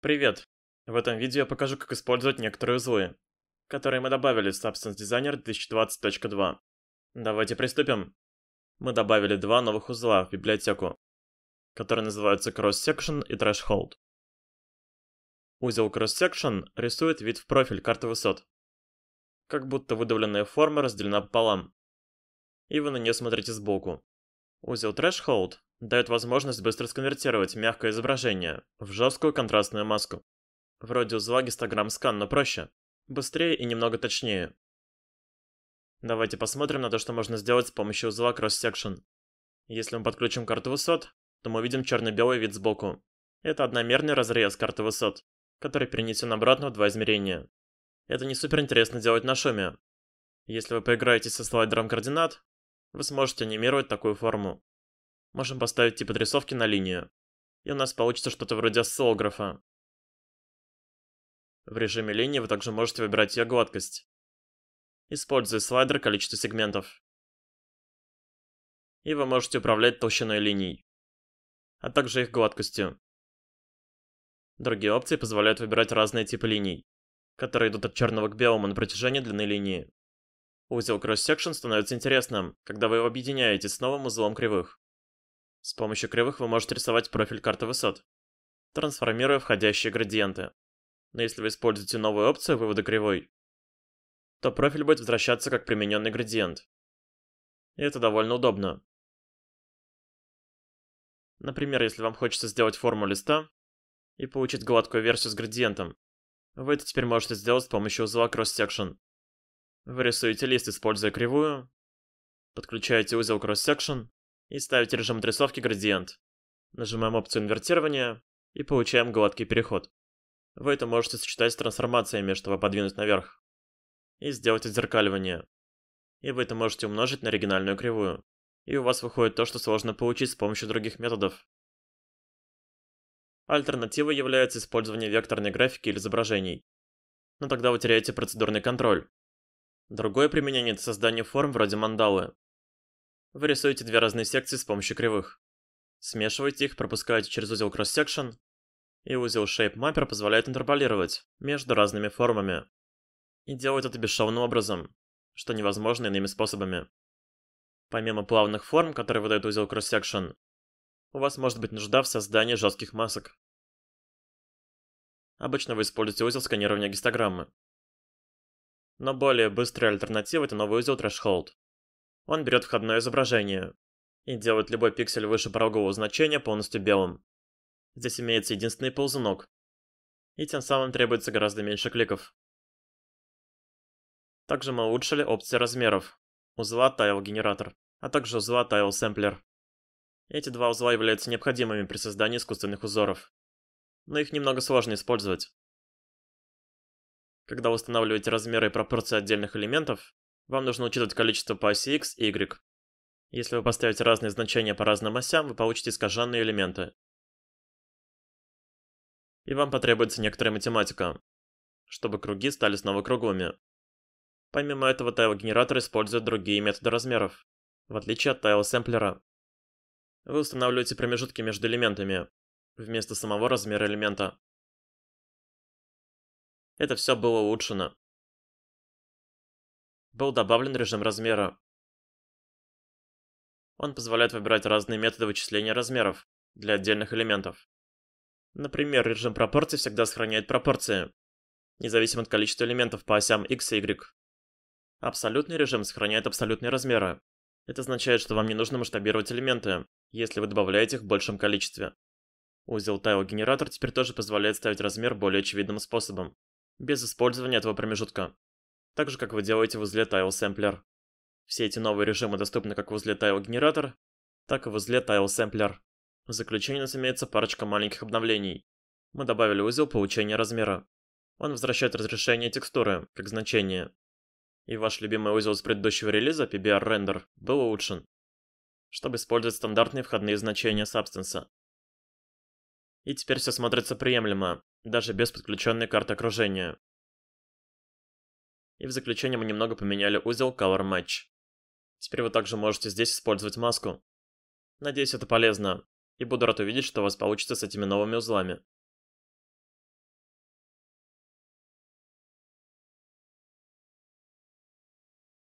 Привет! В этом видео я покажу, как использовать некоторые узлы, которые мы добавили в Substance Designer 2020.2. Давайте приступим. Мы добавили два новых узла в библиотеку, которые называются Cross-Section и Threshold. Узел Cross-Section рисует вид в профиль карты высот, как будто выдавленная форма разделена пополам, и вы на нее смотрите сбоку. Узел Threshold дает возможность быстро сконвертировать мягкое изображение в жесткую контрастную маску. Вроде узла гистограмм скан, но проще, быстрее и немного точнее. Давайте посмотрим на то, что можно сделать с помощью узла Cross-Section. Если мы подключим карту высот, то мы видим черно-белый вид сбоку. Это одномерный разрез карты высот, который перенесен обратно в два измерения. Это не супер интересно делать на шуме. Если вы поиграете со слайдером координат, вы сможете анимировать такую форму. Можем поставить тип отрисовки на линию. И у нас получится что-то вроде осциллографа. В режиме линии вы также можете выбирать ее гладкость. Используя слайдер количество сегментов. И вы можете управлять толщиной линий, а также их гладкостью. Другие опции позволяют выбирать разные типы линий, которые идут от черного к белому на протяжении длины линии. Узел Cross Section становится интересным, когда вы его объединяете с новым узлом кривых. С помощью кривых вы можете рисовать профиль карты высот, трансформируя входящие градиенты. Но если вы используете новую опцию вывода кривой, то профиль будет возвращаться как примененный градиент. И это довольно удобно. Например, если вам хочется сделать форму листа и получить гладкую версию с градиентом, вы это теперь можете сделать с помощью узла Cross-Section. Вы рисуете лист, используя кривую, подключаете узел Cross-Section и ставить режим отрисовки градиент. Нажимаем опцию инвертирования и получаем гладкий переход. Вы это можете сочетать с трансформациями, чтобы подвинуть наверх. И сделать отзеркаливание. И вы это можете умножить на оригинальную кривую. И у вас выходит то, что сложно получить с помощью других методов. Альтернативой является использование векторной графики или изображений. Но тогда вы теряете процедурный контроль. Другое применение – это создание форм вроде мандалы, вы рисуете две разные секции с помощью кривых. смешиваете их, пропускаете через узел Cross-Section, и узел Shape Mapper позволяет интерполировать между разными формами. И делает это бесшовным образом, что невозможно иными способами. Помимо плавных форм, которые выдает узел Cross-Section, у вас может быть нужда в создании жестких масок. Обычно вы используете узел сканирования гистограммы. Но более быстрая альтернатива – это новый узел Threshold. Он берет входное изображение и делает любой пиксель выше порогового значения полностью белым. Здесь имеется единственный ползунок, и тем самым требуется гораздо меньше кликов. Также мы улучшили опции размеров, узла Tile Генератор, а также узла Tile Sampler. Эти два узла являются необходимыми при создании искусственных узоров, но их немного сложно использовать. Когда вы устанавливаете размеры и пропорции отдельных элементов, вам нужно учитывать количество по оси x и y. Если вы поставите разные значения по разным осям, вы получите искаженные элементы. И вам потребуется некоторая математика, чтобы круги стали снова круглыми. Помимо этого, тайл-генератор использует другие методы размеров, в отличие от тайл-сэмплера. Вы устанавливаете промежутки между элементами, вместо самого размера элемента. Это все было улучшено был добавлен режим размера. Он позволяет выбирать разные методы вычисления размеров для отдельных элементов. Например, режим пропорций всегда сохраняет пропорции, независимо от количества элементов по осям x и y. Абсолютный режим сохраняет абсолютные размеры. Это означает, что вам не нужно масштабировать элементы, если вы добавляете их в большем количестве. Узел Тайло-генератор теперь тоже позволяет ставить размер более очевидным способом, без использования этого промежутка так же как вы делаете возле Tile Sampler. Все эти новые режимы доступны как возле Tile Generator, так и возле Tile Sampler. В заключение у нас имеется парочка маленьких обновлений. Мы добавили узел получения размера. Он возвращает разрешение текстуры, как значение. И ваш любимый узел с предыдущего релиза, PBR Render, был улучшен, чтобы использовать стандартные входные значения Substance. И теперь все смотрится приемлемо, даже без подключенной карты окружения. И в заключение мы немного поменяли узел Color Match. Теперь вы также можете здесь использовать маску. Надеюсь, это полезно, и буду рад увидеть, что у вас получится с этими новыми узлами.